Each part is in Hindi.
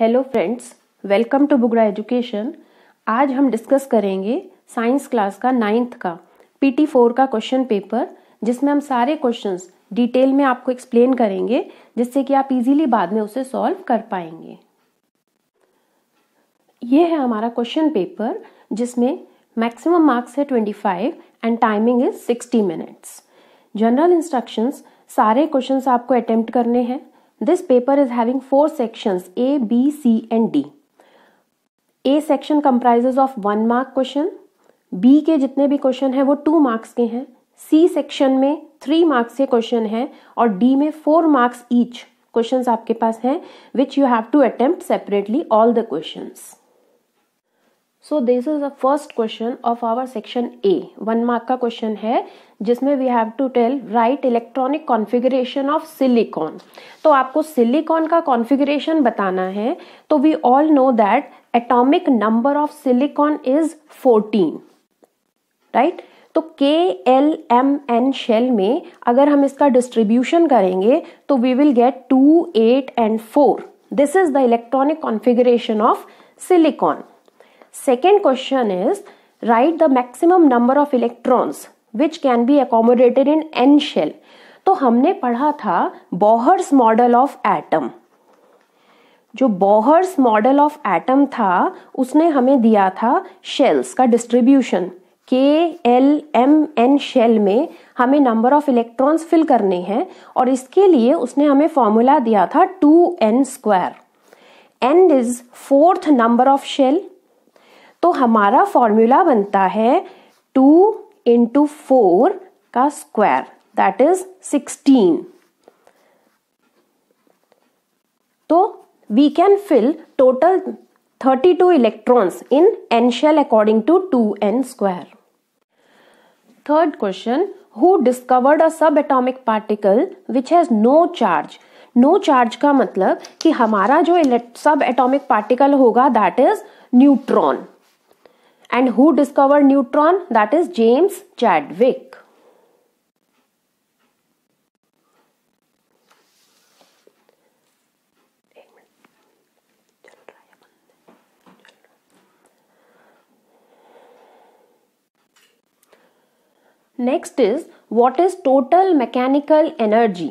Hello friends welcome to Bugda education आज हम डिस्कस करेंगे साइंस क्लास का नाइन्थ का पीटी फोर का क्वेश्चन पेपर जिसमें हम सारे क्वेश्चंस डिटेल में आपको एक्सप्लेन करेंगे जिससे कि आप इजीली बाद में उसे सॉल्व कर पाएंगे ये है हमारा क्वेश्चन पेपर जिसमें मैक्सिमम मार्क्स है twenty five and timing is sixty minutes general instructions सारे क्वेश्चंस आपको अटेम्प्ट करने हैं this paper is having four section A B C and D A section comprise of one mark question B के जितने भी क्वेश्चन हैं वो टू मार्क्स के हैं सी सेक्शन में थ्री मार्क्स के क्वेश्चन हैं और डी में फोर मार्क्स ईच क्वेश्चन आपके पास हैं which you have to attempt separately all the question so this is the first question of our section A one mark का क्वेश्चन है जिसमें we have to tell write electronic configuration of silicon तो आपको सिलिकॉन का कॉन्फ़िगरेशन बताना है तो we all know that atomic number of silicon is 14 right तो K L M N shell में अगर हम इसका डिस्ट्रीब्यूशन करेंगे तो we will get two eight and four this is the electronic configuration of silicon second question is write the maximum number of electrons which can be accommodated in n shell तो हमने पढ़ा था बोहर्स मॉडल ऑफ एटम जो बोहर्स मॉडल ऑफ एटम था उसने हमें दिया था शेल्स का डिस्ट्रीब्यूशन के एल एम एन शेल में हमें नंबर ऑफ इलेक्ट्रॉन्स फिल करने हैं और इसके लिए उसने हमें फॉर्मूला दिया था two n square n is fourth number of shell तो हमारा फॉर्मूला बनता है टू इंटू फोर का square that is sixteen so we can fill total 32 electrons in n shell according to 2n square. Third question Who discovered a subatomic particle which has no charge? No no charge का मतलब कि हमारा जो सब एटॉमिक पार्टिकल होगा that is neutron and who discover neutron that is James Chadwick next is what is total mechanical energy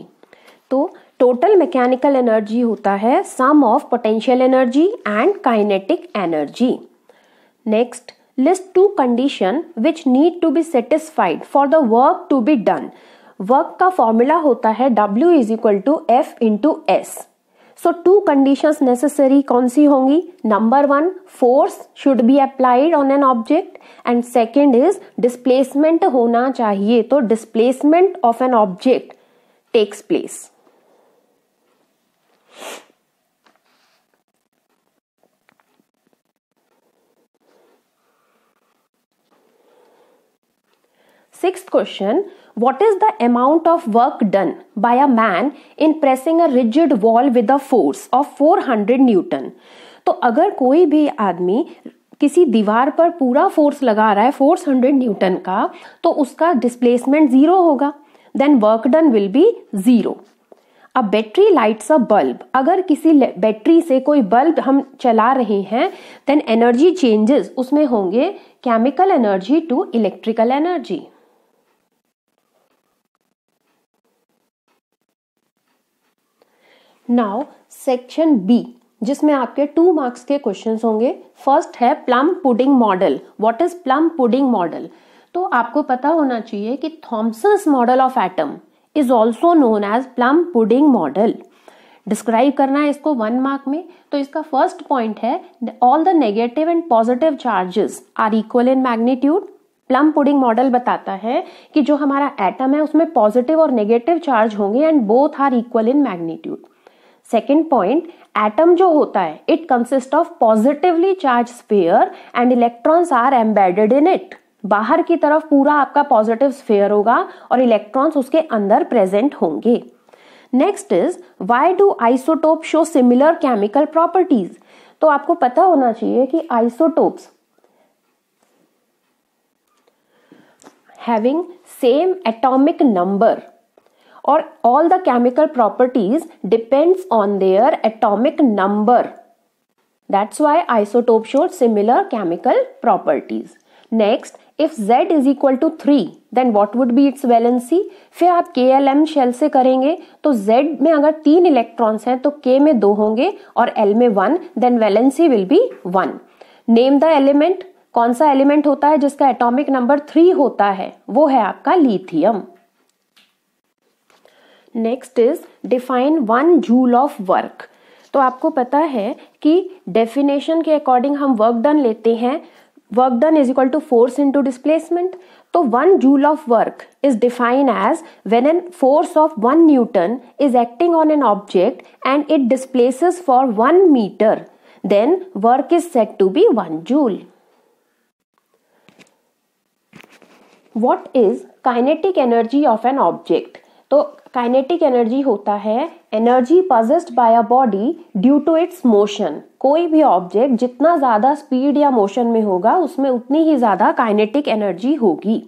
तो टोटल मैकेनिकल एनर्जी होता है sum of potential energy and kinetic energy next list two condition which need to be satisfied for the work to be done work का फॉर्मूला होता है W is equal to F into S so two condition necessary कौन सी होंगी number one force should be applied on an object and second is displacement होना चाहिए तो displacement of an object takes place Sixth question What is the amount of work done by a man in pressing a rigid wall with a force of 400 Newton? तो अगर कोई भी आदमी किसी दीवार पर पूरा फोर्स लगा रहा है 400 न्यूटन का तो उसका डिस्प्लेसमेंट जीरो होगा then work done will be zero अब बैटरी लाइट्स अ बल्ब अगर किसी बैटरी से कोई बल्ब हम चला रहे हैं देन एनर्जी चेंजेस उसमें होंगे chemical energy to electrical energy now section B जिसमें आपके टू मार्क्स के क्वेश्चंस होंगे फर्स्ट है plum pudding model what is plum pudding model तो आपको पता होना चाहिए कि Thomson's model of atom is also known as plum pudding model describe करना है इसको वन मार्क में तो इसका फर्स्ट पॉइंट है all the negative and positive charges are equal in magnitude plum pudding model बताता है कि जो हमारा एटम है उसमें पॉजिटिव और नेगेटिव चार्ज होंगे and both are equal in magnitude second point atom जो होता है it consist of positively charge sphere and electrons are embedded in it बाहर की तरफ पूरा आपका पॉजिटिव स्फेयर होगा और इलेक्ट्रॉन्स उसके अंदर प्रेजेंट होंगे next is why do isotope show similar chemical properties तो आपको पता होना चाहिए कि isotopes having same atomic number और all the chemical properties depends on their atomic number that's why isotope show similar chemical properties next if z is equal to three then what would be its valency फिर आप के एल एम शेल से करेंगे तो z में अगर तीन इलेक्ट्रॉन्स हैं तो k में दो होंगे और l में one then valency will be one name the element कौन सा एलिमेंट होता है जिसका एटॉमिक नंबर थ्री होता है वो है आपका lithium next is define one joule of work तो आपको पता है कि डेफिनेशन के अकॉर्डिंग हम वर्क डन लेते हैं work done is equal to force into displacement तो one joule of work is define as when an force of one newton is acting on an object and it displaces for one metre then work is set to be one joule what is kinetic energy of an object तो काइनेटिक एनर्जी होता है energy possessed by a body due to its motion कोई भी ऑब्जेक्ट जितना ज़्यादा स्पीड या मोशन में होगा उसमें उतनी ही ज़्यादा काइनेटिक एनर्जी होगी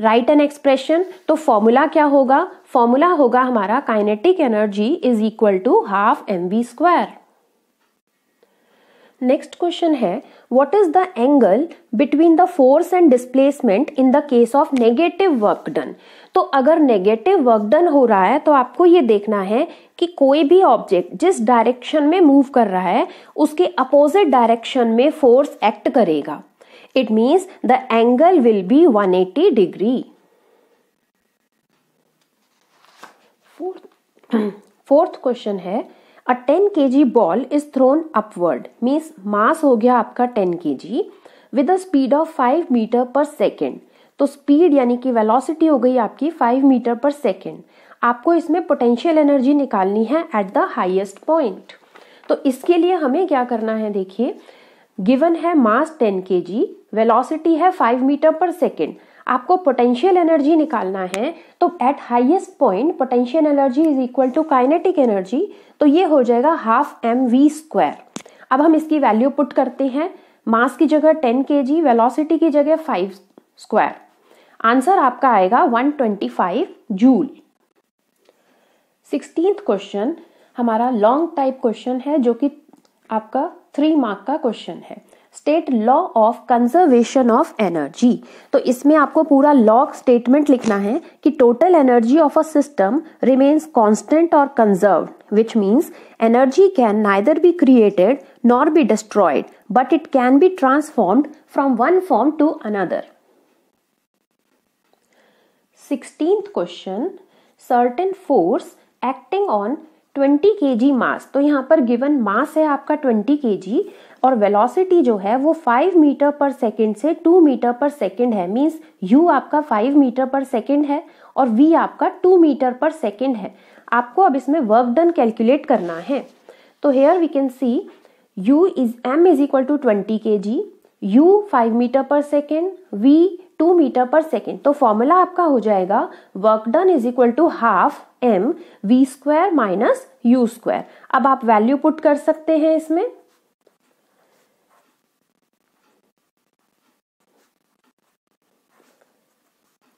राइट एन एक्सप्रेशन तो फॉर्मूला क्या होगा फॉर्मूला होगा हमारा kinetic energy is equal to half M we square next question है what is the angle between the force and displacement in the case of negative work done तो अगर नेगेटिव वर्क डन हो रहा है तो आपको ये देखना है कि कोई भी ऑब्जेक्ट जिस डायरेक्शन में मूव कर रहा है उसके अपोजिट डायरेक्शन में फोर्स एक्ट करेगा it means the angle will be 180 degree fourth question है a ten K G ball is thrown upward means mass हो गया आपका ten K G with a speed of five metre per second तो स्पीड यानी कि वेलोसिटी हो गई आपकी फाइव मीटर पर सेकेंड आपको इसमें पोटेंशियल एनर्जी निकालनी है एट द हाइएस्ट पॉइंट तो इसके लिए हमें क्या करना है देखिए गिवन है mass ten K G velocity है फाइव मीटर पर सेकेंड आपको पोटेंशियल एनर्जी निकालना है तो at highest point potential energy is equal to kinetic energy तो ये हो जाएगा हाफ एम वी स्क्वायर अब हम इसकी वैल्यू पुट करते हैं मास की जगह 10 के जी वेलोसिटी की जगह 5 स्क्वायर आंसर आपका आएगा 125 जूल सिक्सटींथ क्वेश्चन हमारा लॉन्ग टाइप क्वेश्चन है जो कि आपका थ्री मार्क का क्वेश्चन है state law of conservation of energy तो इसमें आपको पूरा लॉ स्टेटमेंट लिखना है कि total energy of a system remains constant और conserve which means energy can neither be created nor be destroyed but it can be transformed from one form to another sixteenth question certain force acting on 20 kg mass तो यहाँ पर गिवन मास है आपका 20 kg और वेलोसिटी जो है वो 5 मीटर पर सेकंड से 2 मीटर पर सेकंड है मींस u आपका 5 मीटर पर सेकंड है और v आपका 2 मीटर पर सेकंड है आपको अब इसमें वर्क डन कैलकुलेट करना है तो here we can see u is m is equal to twenty K G U five metre per second V two metre per second तो फॉर्मूला आपका हो जाएगा work done is equal to half M we square minus U square अब आप वैल्यू पुट कर सकते हैं इसमें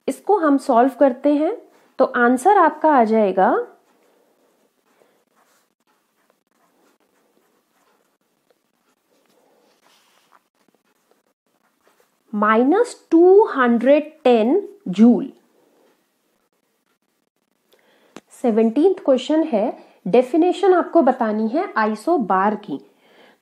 इसको हम सॉल्व करते हैं तो आंसर आपका आ जाएगा minus two hundred ten joule seventeen question है डेफिनेशन आपको बतानी है आइसो बार की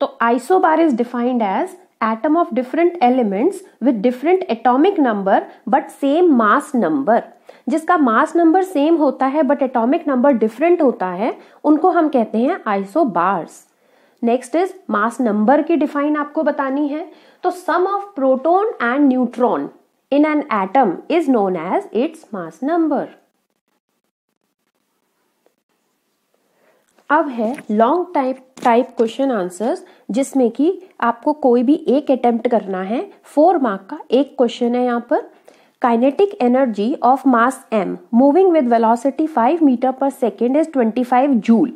तो isobar is defined as atom of different elements with different atomic number but same mass number जिसका मास नंबर सेम होता है बट एटॉमिक नंबर डिफरेंट होता है उनको हम कहते हैं isobars next is mass number की डिफाइन आपको बतानी है तो sum of proton and neutron in an atom is known as its mass number अब है long type type question answers जिसमें कि आपको कोई भी एक अटेम्प्ट करना है फोर मार्क का एक क्वेश्चन है यहाँ पर energy of mass m moving with velocity five metre per second is twenty five joule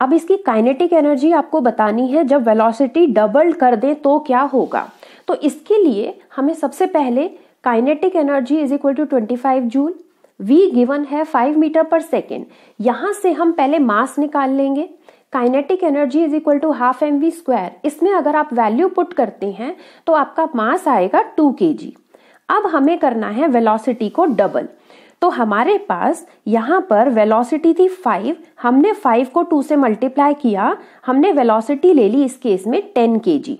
अब इसकी काइनेटिक एनर्जी आपको बतानी है जब वेलोसिटी डबल कर दे तो क्या होगा तो इसके लिए हमें सबसे पहले kinetic energy is equal to twenty five joule v given है फाइव मीटर पर सेकेंड यहाँ से हम पहले मास निकाल लेंगे kinetic energy is equal to half M we square इसमें अगर आप वैल्यू पुट करते हैं तो आपका मास आएगा टू के जी अब हमें करना है वेलोसिटी को डबल तो हमारे पास यहाँ पर वेलोसिटी थी फाइव हमने फाइव को टू से मल्टीप्लाई किया हमने वेलोसिटी ले ली इस केस में टेन के जी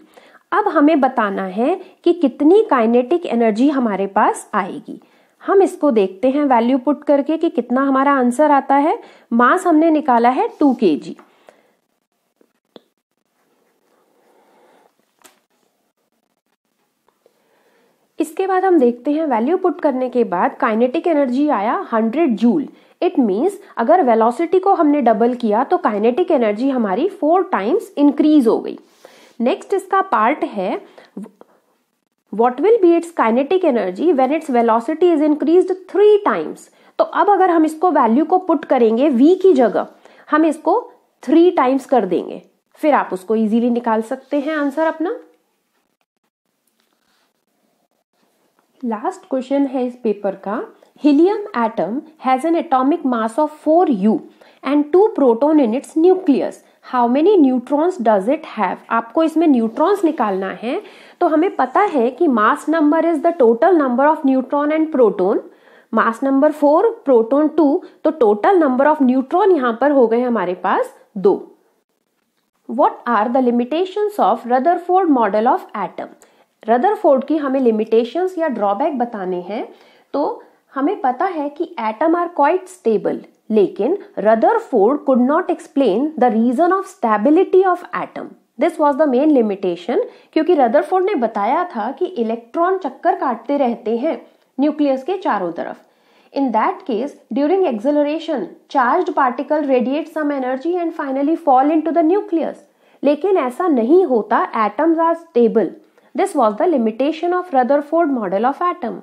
अब हमें बताना है कि कितनी काइनेटिक एनर्जी हमारे पास आएगी हम इसको देखते हैं वैल्यू पुट करके कि कितना हमारा आंसर आता है मास हमने निकाला है टू के जी इसके बाद हम देखते हैं वैल्यू पुट करने के बाद काइनेटिक एनर्जी आया 100 जूल इट मीन्स अगर वेलोसिटी को हमने डबल किया तो काइनेटिक एनर्जी हमारी फोर टाइम्स इंक्रीज हो गई नेक्स्ट इसका पार्ट है what will be its kinetic energy when its velocity is increase three times तो अब अगर हम इसको वैल्यू को पुट करेंगे वी की जगह हम इसको थ्री टाइम्स कर देंगे फिर आप उसको इजीली निकाल सकते हैं आंसर अपना लास्ट क्वेश्चन है इस पेपर का atom has an atomic mass of four u and two proton in its nucleus how many neutrons does it have आपको इसमें न्यूट्रॉन्स निकालना है तो हमें पता है कि mass number is the total number of neutron and proton mass number four proton two तो टोटल नंबर ऑफ न्यूट्रॉन यहाँ पर हो गए हमारे पास दो what are the limitation of Rutherford model of atom Rutherford की हमें लिमिटेशंस या ड्रॉबैक बताने हैं तो हमें पता है कि एटम आर क्वाइट स्टेबल लेकिन Rutherford could not explain the reason of stability of atom this was the main limitation क्योंकि रदरफोर्ड ने बताया था कि इलेक्ट्रॉन चक्कर काटते रहते हैं न्यूक्लियस के चारों तरफ that case during during charge particle radiate some energy and finally fall into the nucleus लेकिन ऐसा नहीं होता atoms are stable This was the limitation of Rutherford model of atom.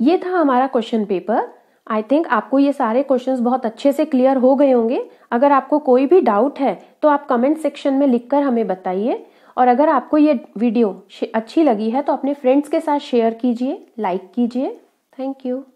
ये था हमारा क्वेश्चन पेपर आई थिंक आपको ये सारे क्वेश्चंस बहुत अच्छे से क्लियर हो गए होंगे अगर आपको कोई भी डाउट है तो आप कमेंट सेक्शन में लिखकर हमें बताइए और अगर आपको ये वीडियो अच्छी लगी है तो अपने फ्रेंड्स के साथ शेयर कीजिए लाइक कीजिए थैंक यू